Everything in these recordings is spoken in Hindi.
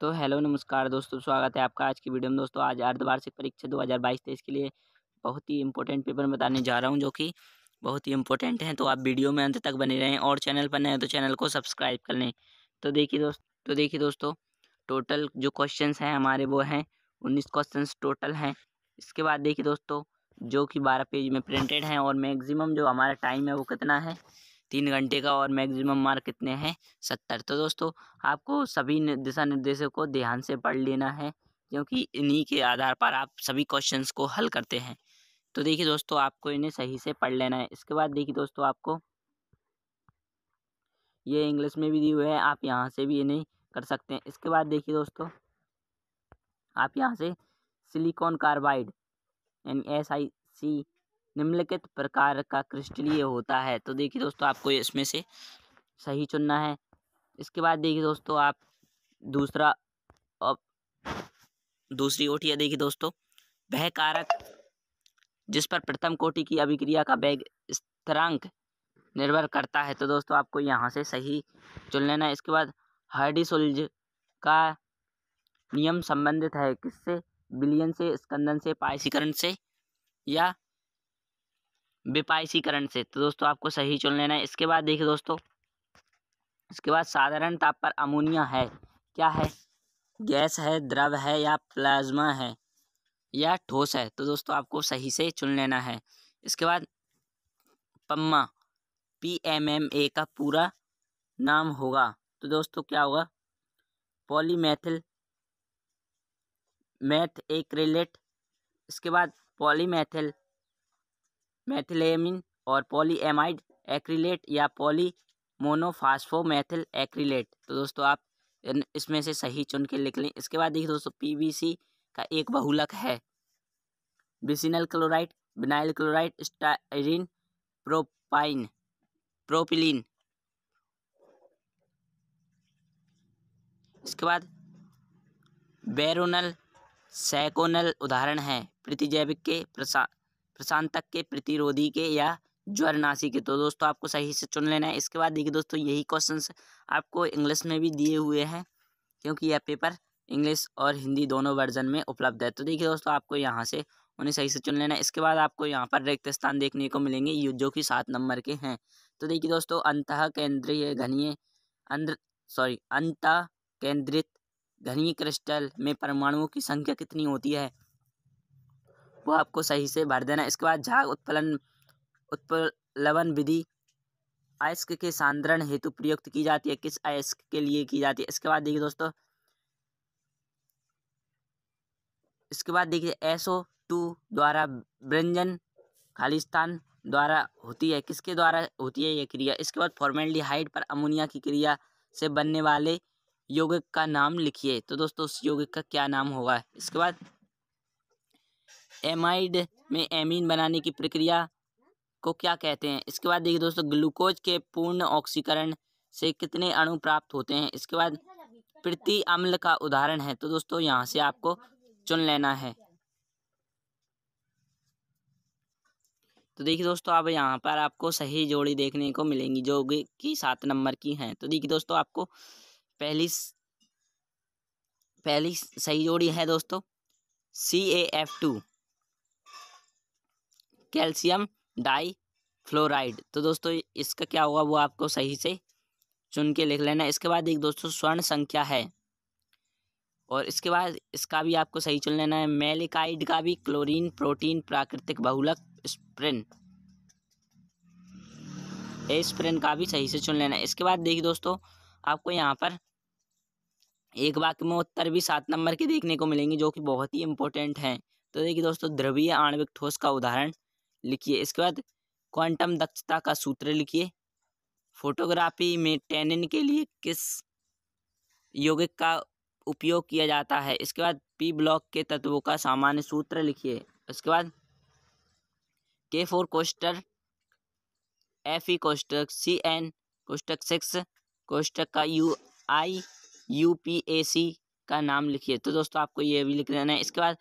तो हेलो नमस्कार दोस्तों स्वागत है आपका आज की वीडियो में दोस्तों आज अर्धवार्षिक परीक्षा दो हज़ार बाईस तेईस के लिए बहुत ही इंपॉर्टेंट पेपर बताने जा रहा हूँ जो कि बहुत ही इंपॉर्टेंट हैं तो आप वीडियो में अंत तक बने रहें और चैनल पर नए तो चैनल को सब्सक्राइब कर लें तो देखिए दोस्त तो देखिए दोस्तों टोटल जो क्वेश्चन हैं हमारे वो हैं उन्नीस क्वेश्चन टोटल हैं इसके बाद देखिए दोस्तों जो कि बारह पेज में प्रिंटेड हैं और मैक्सिमम जो हमारा टाइम है वो कितना है तीन घंटे का और मैक्सिमम मार्क कितने हैं सत्तर तो दोस्तों आपको सभी दिशा निर्देशों को ध्यान से पढ़ लेना है क्योंकि इन्हीं के आधार पर आप सभी क्वेश्चंस को हल करते हैं तो देखिए दोस्तों आपको इन्हें सही से पढ़ लेना है इसके बाद देखिए दोस्तों आपको ये इंग्लिश में भी दिए हुए हैं आप यहाँ से भी इन्हें कर सकते हैं इसके बाद देखिए दोस्तों आप यहाँ से सिलिकॉन कार्बाइड यानी एस आई सी निम्नलिखित प्रकार का क्रिस्टलीय होता है तो देखिए दोस्तों आपको इसमें से सही चुनना है इसके बाद देखिए दोस्तों आप दूसरा और दूसरी कोटिया देखिए दोस्तों वह कारक जिस पर प्रथम कोटि की अभिक्रिया का वेग स्थिरांक निर्भर करता है तो दोस्तों आपको यहाँ से सही चुन लेना है इसके बाद हार्डी सुलज का नियम संबंधित है किससे बिलियन से स्कंदन से पायसीकरण से या बेपायसी करंट से तो दोस्तों आपको सही चुन लेना है इसके बाद देखिए दोस्तों इसके बाद साधारण ताप पर अमोनिया है क्या है गैस है द्रव है या प्लाज्मा है या ठोस है तो दोस्तों आपको सही से चुन लेना है इसके बाद पम्मा पी एम एम ए का पूरा नाम होगा तो दोस्तों क्या होगा पॉलीमेथिल मैथ रिलेट इसके बाद पॉलीमेथिल मेथिलेमिन और पॉलीएमाइड एक्रिलेट या पॉली मोनोफास्फोमेथिल एक्रिलेट तो दोस्तों आप इसमें से सही चुन के लिख लें इसके बाद देखिए दोस्तों पीवीसी का एक बहुलक है vicinal chloride vinyl chloride styrene propyne propylene इसके बाद बैरोनल सैकोनल उदाहरण है प्रतिजैविक के प्रसार प्रशांतक के प्रतिरोधी के या ज्वरनाशी के तो दोस्तों आपको सही से चुन लेना है इसके बाद देखिए दोस्तों यही क्वेश्चन आपको इंग्लिश में भी दिए हुए हैं क्योंकि यह पेपर इंग्लिश और हिंदी दोनों वर्जन में उपलब्ध है तो देखिए दोस्तों आपको यहाँ से उन्हें सही से चुन लेना है इसके बाद आपको यहाँ पर रिक्त स्थान देखने को मिलेंगे जो कि सात नंबर के हैं तो देखिए दोस्तों अंत केंद्रीय घनीय अंध्र सॉरी अंत केंद्रित घनी क्रिस्टल में परमाणुओं की संख्या कितनी होती है वो आपको सही से भर देना इसके बाद झाग उत्पलन उत्पलवन विधि अयस्क के सांद्रण हेतु प्रयुक्त की जाती है किस अयस्क के लिए की जाती है इसके बाद देखिए दोस्तों इसके बाद देखिए एसओ टू द्वारा व्यंजन खालिस्तान द्वारा होती है किसके द्वारा होती है यह क्रिया इसके बाद फॉर्मेलिटी हाइट पर अमोनिया की क्रिया से बनने वाले यौगिक का नाम लिखिए तो दोस्तों उस यौगिक का क्या नाम होगा इसके बाद एमाइड में एमीन बनाने की प्रक्रिया को क्या कहते हैं इसके बाद देखिए दोस्तों ग्लूकोज के पूर्ण ऑक्सीकरण से कितने अणु प्राप्त होते हैं इसके बाद प्रति अम्ल का उदाहरण है तो दोस्तों यहाँ से आपको चुन लेना है तो देखिए दोस्तों अब यहाँ पर आपको सही जोड़ी देखने को मिलेंगी जो कि सात नंबर की हैं तो देखिए दोस्तों आपको पहली पहली सही जोड़ी है दोस्तों C A F two calcium difluoride तो दोस्तों इसका क्या होगा वो आपको सही से चुन के लिख लेना इसके बाद एक दोस्तों स्वर्ण संख्या है और इसके बाद इसका भी आपको सही चुन लेना है मेलिकाइड का भी क्लोरीन प्रोटीन प्राकृतिक बहुलक स्प्रिन स्प्रिन का भी सही से चुन लेना है इसके बाद देखिए दोस्तों आपको यहाँ पर एक वाक्य में उत्तर भी सात नंबर के देखने को मिलेंगे जो कि बहुत ही इंपॉर्टेंट हैं तो देखिए दोस्तों ध्रुवीय आणविक ठोस का उदाहरण लिखिए इसके बाद क्वांटम दक्षता का सूत्र लिखिए फोटोग्राफी में टेनिन के लिए किस यौगिक का उपयोग किया जाता है इसके बाद पी ब्लॉक के तत्वों का सामान्य सूत्र लिखिए उसके बाद के फोर कोस्टर एफ ई कोष्टक सी एन कोस्टक सिक्स कोस्टक का U I U P A C का नाम लिखिए तो दोस्तों आपको ये भी लिख लेना है इसके बाद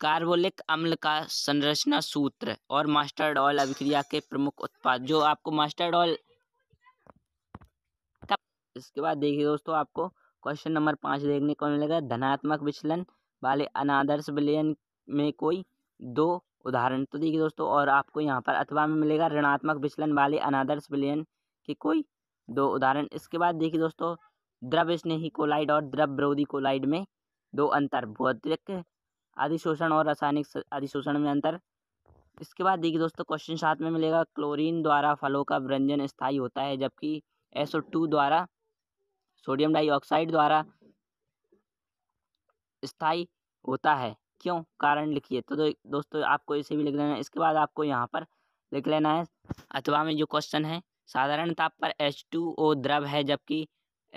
कार्बोलिक अम्ल का संरचना सूत्र और मास्टर्ड ऑयल अभिक्रिया के प्रमुख उत्पाद जो आपको मास्टर्ड मास्टरडॉल इसके बाद देखिए दोस्तों आपको क्वेश्चन नंबर पाँच देखने को मिलेगा धनात्मक विचलन वाले अनादर्श विलयन में कोई दो उदाहरण तो देखिए दोस्तों और आपको यहाँ पर अथवा में मिलेगा ऋणात्मक विचलन वाले अनादर्श विलयन के कोई दो उदाहरण इसके बाद देखिए दोस्तों द्रव स्नेही कोलाइड और द्रव विरोधी कोलाइड में दो अंतर भौतिक अधिशोषण और रासायनिक अधिशोषण में अंतर इसके बाद देखिए दोस्तों क्वेश्चन साथ में मिलेगा क्लोरीन द्वारा फलों का व्यंजन स्थायी होता है जबकि एसओ टू द्वारा सोडियम डाइऑक्साइड द्वारा स्थायी होता है क्यों कारण लिखिए तो दोस्तों आपको इसे भी लिख लेना है इसके बाद आपको यहाँ पर लिख लेना है अथवा में जो क्वेश्चन है साधारण ताप पर एच टू ओ द्रव है जबकि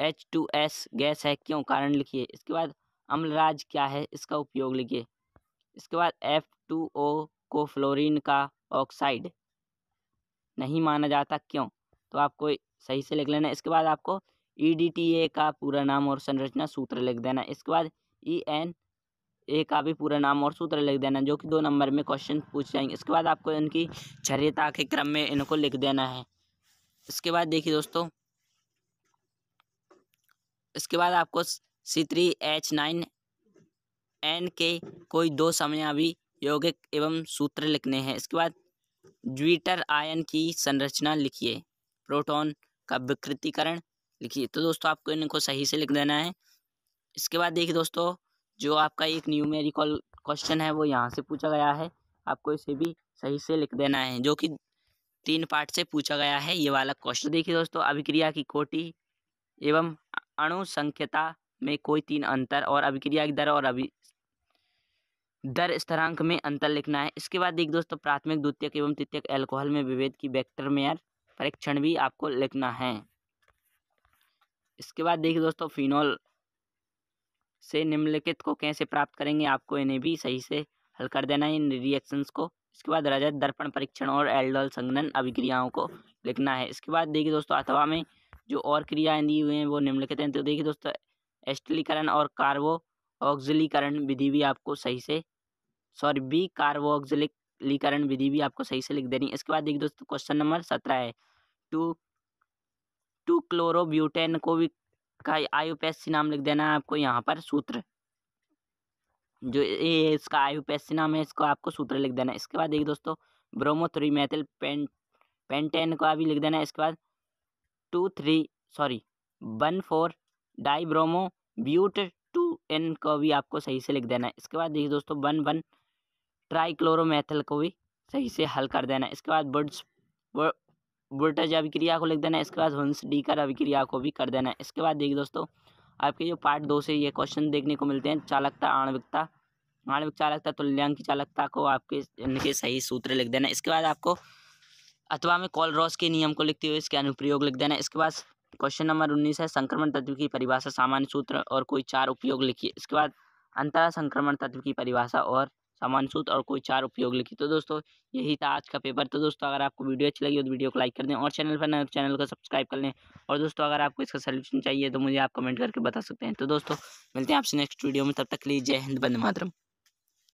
एच टू एस गैस है क्यों कारण लिखिए इसके बाद अम्लराज क्या है इसका उपयोग लिखिए इसके बाद एफ टू ओ को फ्लोरीन का ऑक्साइड नहीं माना जाता क्यों तो आपको सही से लिख लेना इसके बाद आपको ई डी टी ए का पूरा नाम और संरचना सूत्र लिख देना इसके बाद ई एन ए का भी पूरा नाम और सूत्र लिख देना जो कि दो नंबर में क्वेश्चन पूछ जाएंगे इसके बाद आपको इनकी क्षर्यता के क्रम में इनको लिख देना है इसके बाद देखिए दोस्तों इसके बाद आपको C three H nine N के कोई दो समयावी यौगिक एवं सूत्र लिखने हैं इसके बाद ज्विटर आयन की संरचना लिखिए प्रोटॉन का विकृतिकरण लिखिए तो दोस्तों आपको इनको सही से लिख देना है इसके बाद देखिए दोस्तों जो आपका एक न्यूमेरिकल क्वेश्चन है वो यहाँ से पूछा गया है आपको इसे भी सही से लिख देना है जो कि तीन पार्ट से पूछा गया है ये वाला क्वेश्चन तो देखिए दोस्तों अभिक्रिया की कोटि एवं अणुसंख्यता में कोई तीन अंतर और अभिक्रिया की दर और अभि दर स्तरांक में अंतर लिखना है इसके बाद एक दोस्तों प्राथमिक द्वितीयक एवं तृतीयक एल्कोहल में विभेद की वेक्टर में यार परीक्षण भी आपको लिखना है इसके बाद देखिए दोस्तों फिनोल से निम्नलिखित को कैसे प्राप्त करेंगे आपको इन्हें भी सही से हल कर देना है इन रिएक्शंस को इसके बाद रजत दर्पण परीक्षण और एल्डोल संघनन अभिक्रियाओं को लिखना है इसके बाद देखिए दोस्तों अथवा में जो और क्रियाएं दी हुई हैं वो निम्नलिखित हैं तो देखिए दोस्तों एस्टलीकरण और कार्बो ऑक्जिलीकरण विधि भी आपको सही से सॉरी बी कार्बोक्सिलीकरण विधि भी आपको सही से लिख देनी है इसके बाद देखिए दोस्तों क्वेश्चन नंबर सत्रह है टू टू क्लोरोब्यूटेन को भी का आयुपैसी नाम लिख देना है आपको यहाँ पर सूत्र जो ये इसका आयुपैसी नाम है इसको आपको सूत्र लिख देना है इसके बाद देखिए दोस्तों bromo three methyl pent pentane को भी लिख देना है इसके बाद two three sorry one four di bromo but two ene को भी आपको सही से लिख देना है इसके बाद देखिए दोस्तों वन वन ट्राईक्लोरोमेथल को भी सही से हल कर देना इसके बाद बुड्स बुटज अभिक्रिया को लिख देना इसके बाद हंस डीकर अभिक्रिया को भी कर देना इसके बाद देखिए दोस्तों आपके जो पार्ट दो से ये क्वेश्चन देखने को मिलते हैं चालकता आणविकता आणविक चालकता तुल्यांक की चालकता को आपके इनके सही सूत्र लिख देना इसके बाद आपको अथवा में कॉलरॉस के नियम को लिखते हुए इसके अनुप्रयोग लिख देना इसके बाद क्वेश्चन नंबर उन्नीस है संक्रमण तत्व की परिभाषा सामान्य सूत्र और कोई चार उपयोग लिखिए इसके बाद अंतरा संक्रमण तत्व की परिभाषा और सामान्य सूत्र और कोई चार उपयोग लिखी तो दोस्तों यही था आज का पेपर तो दोस्तों अगर आपको वीडियो अच्छी लगी हो तो वीडियो को लाइक कर दें और चैनल पर नए तो चैनल को सब्सक्राइब कर लें और दोस्तों अगर आपको इसका सोल्यूशन चाहिए तो मुझे आप कमेंट करके बता सकते हैं तो दोस्तों मिलते हैं आपसे नेक्स्ट वीडियो में तब तक लीजिए जय हिंद बंद मातरम